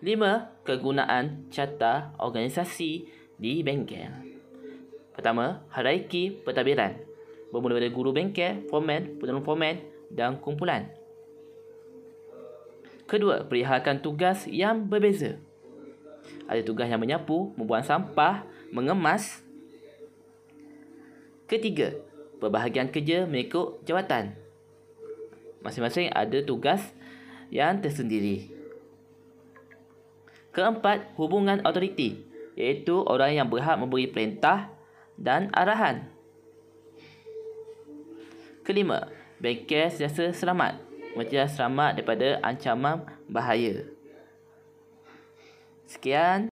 Lima Kegunaan carta organisasi di bengkel Pertama, haraiki pentadbiran bermula dari guru bengkel, formen, penolong formen dan kumpulan. Kedua, perihalkan tugas yang berbeza. Ada tugas yang menyapu, membuang sampah, mengemas. Ketiga, perbahagian kerja mengikut jawatan. Masing-masing ada tugas yang tersendiri. Keempat, hubungan autoriti, iaitu orang yang berhak memberi perintah dan arahan. Kelima, bengkel sentiasa selamat, mencegah selamat daripada ancaman bahaya. Sekian.